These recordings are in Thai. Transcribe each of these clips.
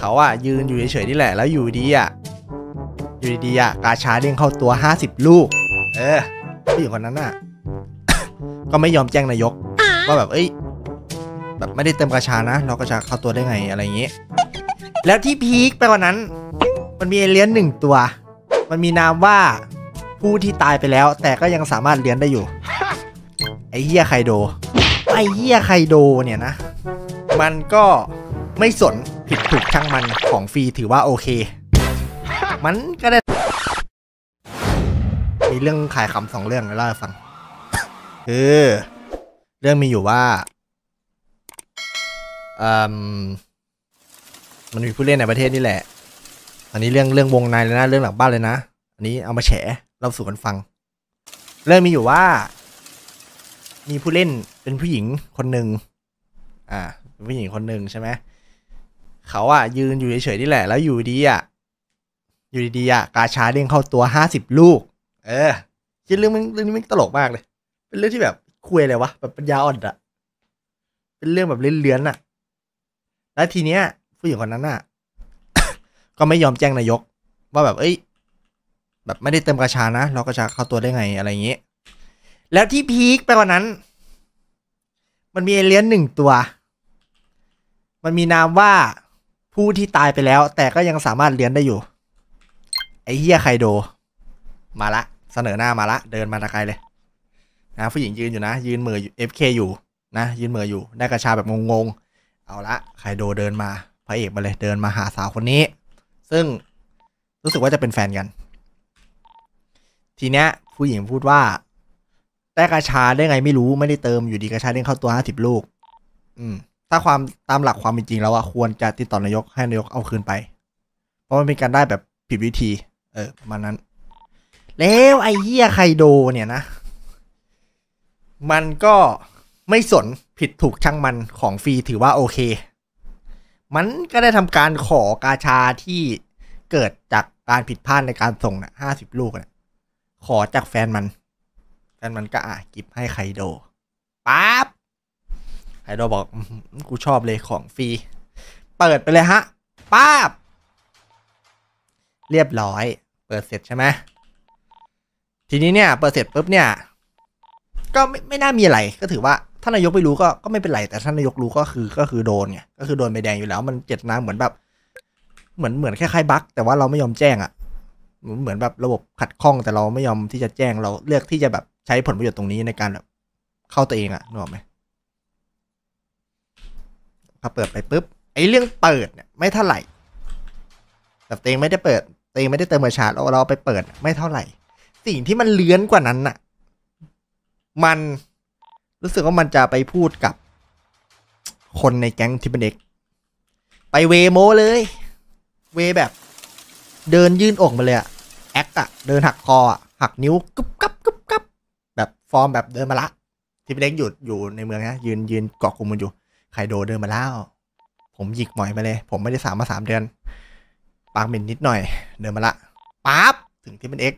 เขาอ่ะยืนอยู่เฉยๆนี่แหละ แล้วอยู่ดีอ่ะอยู่ดีอ่ะกาชาเด้งเข้าตัว 50 ลูก เออผู้หญิงคนนั้นอ่ะก็ไม่ยอมแจ้งนายกว่าแบบเอ้ยแบบไม่ได้เติมกาชานะเราก็จะเข้าตัวได้ไงอะไรอย่างงี้ แล้วที่พีคไปกว่านั้น มันมีเอเลี้ยนหนึ่งตัว มันมีนามว่าผู้ที่ตายไปแล้ว แต่ก็ยังสามารถเลี้ยนได้อยู่ ไอเฮียไคโดไอเฮียไคโดเนี่ยนะ มันก็ไม่สนผิดถูกช่างมันของฟรีถือว่าโอเค มันก็ได้มีเรื่องขายคำสองเรื่องเล่าให้ฟังคือเรื่องมีอยู่ว่าอืมมันมีผู้เล่นในประเทศนี่แหละ อันนี้เรื่องเรื่องวงในเลยนะเรื่องหลังบ้านเลยนะอันนี้เอามาแฉเราสู่กันฟัง เรื่องมีอยู่ว่า มีผู้เล่นเป็นผู้หญิงคนหนึ่งอ่า ผู้หญิงคนหนึ่งใช่ไหมเขาอ่ะยืนอยู่เฉยๆนี่แหละแล้วอยู่ดีอ่ะ อยู่ดีๆอ่ะ กาชาเด้งเข้าตัวห้าสิบลูก เออคิดเรื่องมเรื่องนี้มันตลกมากเลย เป็นเรื่องที่แบบคุยอะไรวะแบบปัญญาอ่อนอ่ะเป็นเรื่องแบบเลื้อนๆอ่ะ แล้วทีเนี้ยผู้หญิงคนนั้นอ่ะ ก็ไม่ยอมแจ้งนายก ว่าแบบเอ้ย แบบไม่ได้เติมกาชานะ เรากาชาเข้าตัวได้ไงอะไรอย่างเงี้ยแล้วที่พีคไปกว่านั้น มันมีเอเลี่ยนหนึ่งตัว มันมีนามว่าผู้ที่ตายไปแล้ว แต่ก็ยังสามารถเลี้ยนได้อยู่ ไอ้เฮียไคโดมาละ เสนอหน้ามาละ เดินมาตะไกลเลย นะ ผู้หญิงยืนอยู่นะยืนเหมือเอฟเคอยู่นะยืนเหมืออยู่ ได้กระชาแบบงงๆเอาละไคโดเดินมาพระเอกมาเลยเดินมาหาสาวคนนี้ ซึ่งรู้สึกว่าจะเป็นแฟนกัน ทีเนี้ย ผู้หญิงพูดว่าได้กระชาได้ไงไม่รู้ไม่ได้เติมอยู่ดีกระชาเด้งเข้าตัวห้าสิบลูก อืมถ้าความตามหลักความเป็นจริงแล้วอ่ะควรจะติดต่อนายกให้นายกเอาคืนไป เพราะมันเป็นการได้แบบผิดวิธี เออประมาณนั้น แล้วไอ้เหี้ยไคโดเนี่ยนะ มันก็ไม่สนผิดถูกช่างมันของฟรีถือว่าโอเค มันก็ได้ทำการขอกาชาที่เกิดจากการผิดพลาดในการส่งนะห้าสิบลูกนะขอจากแฟนมัน แฟนมันก็อ่ะกิบให้ไคโดปั๊บดอลบอกกูชอบเลยของฟรีเปิดไปเลยฮะป้าบเรียบร้อยเปิดเสร็จใช่ไหมทีนี้เนี่ยเปิดเสร็จปุ๊บเนี่ย ก็ไม่ไม่น่ามีอะไรก็ถือว่าท่านนายกไม่รู้ก็ก็ไม่เป็นไรแต่ท่านนายกรู้ก็คือก็คือโดนไงก็คือโดนใบแดงอยู่แล้วมันเจ็ดน้ำเหมือนแบบ เหมือนเหมือนคล้ายๆบั๊กแต่ว่าเราไม่ยอมแจ้งอะ่ะ เหมือนแบบระบบขัดข้องแต่เราไม่ยอมที่จะแจ้งเราเลือกที่จะแบบใช้ผลประโยชน์ตรงนี้ในการแบบเข้าตัวเองอะ่ะนึกออกไหมพอเปิดไปปุ๊บไอ้เรื่องเปิดเนี่ยไม่เท่าไหร่ แต่เตงไม่ได้เปิดเตงไม่ได้เติมเมอร์ชาร์ดเราเราไปเปิดไม่เท่าไหร่ สิ่งที่มันเลื้อนกว่านั้นน่ะมันรู้สึกว่ามันจะไปพูดกับคนในแก๊งทิปเด็ก ไปเวโมเลยเวแบบ เดินยื่นอกมาเลยอะแอคอะเดินหักคอหักนิ้วกุ๊บกับกุ๊บกับแบบฟอร์มแบบเดินมาละทิปเด็กอยู่ อยู่ในเมืองนะยืนยืนเกาะกลุ่มมันอยู่ไคโดเดินมาแล้ว ผมหยิกหมอยมาเลย ผมไม่ได้สามมาสามเดือน ปากเหม็นนิดหน่อย เดินมาละปั๊บถึงที่เป็นเอ็ก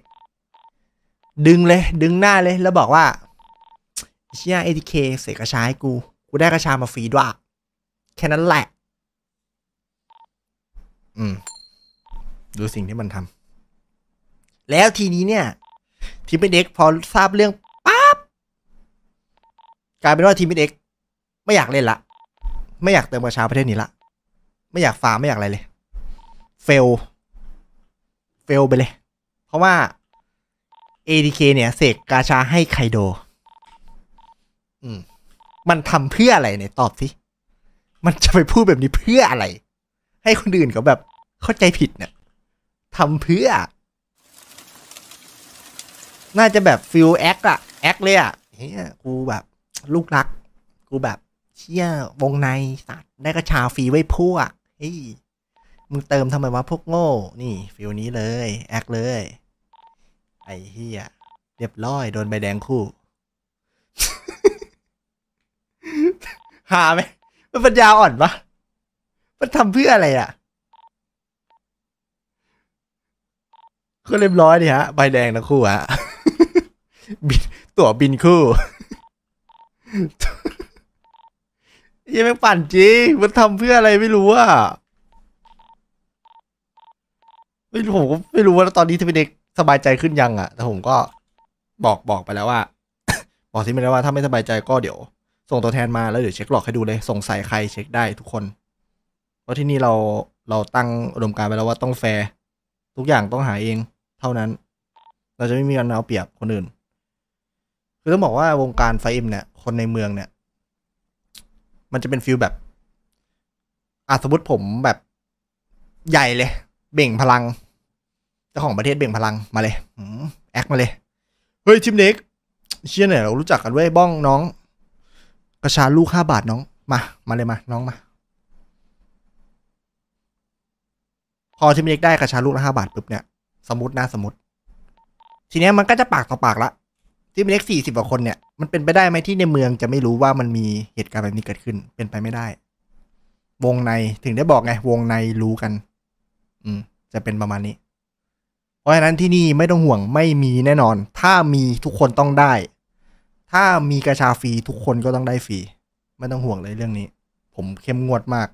ดึงเลย ดึงหน้าเลย แล้วบอกว่าเชี่ยเอทีเคเสกกระชายกู กูได้กระชามาฟรีด้วยแค่นั้นแหละ อืม ดูสิ่งที่มันทำแล้วทีนี้เนี่ย ทีมเป็นเอ็กพอทราบเรื่องปั๊บกลายเป็นว่าทีมเป็นเอ็กไม่อยากเล่นละไม่อยากเติมกระชาประเทศนี้ละ ไม่อยากฟาร์มไม่อยากอะไรเลยเฟลเฟลไปเลย เพราะว่า ADK เนี่ยเสกกาชาให้ไคโด อืมมันทำเพื่ออะไรเนี่ยตอบสิ มันจะไปพูดแบบนี้เพื่ออะไร ให้คนอื่นเขาแบบ เข้าใจผิดเนี่ยทำเพื่อ น่าจะแบบฟิลแอคอะแอคเลยอะเฮ้ย กูแบบ ลูกรัก กูแบบเชี่ยวงในสัตว์ ได้กระชาฟรีไว้พวกเฮ้ย มึงเติมทำไมวะพวกโง่ นี่ ฟิลนี้เลย แอค เลย ไอ้เฮียเรียบร้อย โดนใบแดงคู่ หาไหมมันปัญญาอ่อนปะมันทำเพื่ออะไร อ่ะก็เรียบร้อยดิฮะใบแดงนะคู่ ฮะตั๋วบินคู่ยังไม่ปั่นจริงมันทำเพื่ออะไรไม่รู้อะไม่รู้ผมก็ไม่รู้ว่า ตอนนี้ทวินเด็กสบายใจขึ้นยังอะแต่ผมก็บอกบอกไปแล้วว่าบอกที่ไม่ได้ ว่าถ้าไม่สบายใจก็เดี๋ยว ส่งตัวแทนมาแล้วเดี๋ยวเช็คหลอกให้ดูเลยสงสัยใครเช็คได้ทุกคน เพราะที่นี่เราเราตั้งอุดมการไปแล้วว่าต้องแฟร์ทุกอย่างต้องหาเอง เท่านั้น เราจะไม่มีการเอาเปรียบคนอื่น คือต้องบอกว่าวงการไฟเอ็มเนี่ย คนในเมืองเนี่ยมันจะเป็นฟิลแบบอาสมมติผมแบบใหญ่เลยเบ่งพลังเจ้าของประเทศเบ่งพลังมาเลยแอคมาเลยเฮ้ยชิมเน็ก เชี่ยเนี่ยเรารู้จักกันเว้ยบ้องน้องกระชาลูกห้าบาทน้องมา มาเลยมา น้องมา พอชิมเน็กได้กระชาลูกละห้าบาทปุ๊บเนี่ย สมมตินะสมมติ ทีเนี้ยมันก็จะปากต่อปากละที่เีเล็กสี่สิบกว่าคนเนี่ย มันเป็นไปได้ไหมที่ในเมืองจะไม่รู้ว่ามันมีเหตุการณ์แบบนี้เกิดขึ้น เป็นไปไม่ได้ วงในถึงได้บอกไงวงในรู้กัน อืมจะเป็นประมาณนี้ เพราะฉะนั้นที่นี่ไม่ต้องห่วงไม่มีแน่นอน ถ้ามีทุกคนต้องได้ ถ้ามีกระชาฟรีทุกคนก็ต้องได้ฟรีไม่ต้องห่วงเลยเรื่องนี้ ผมเข้มงวดมาก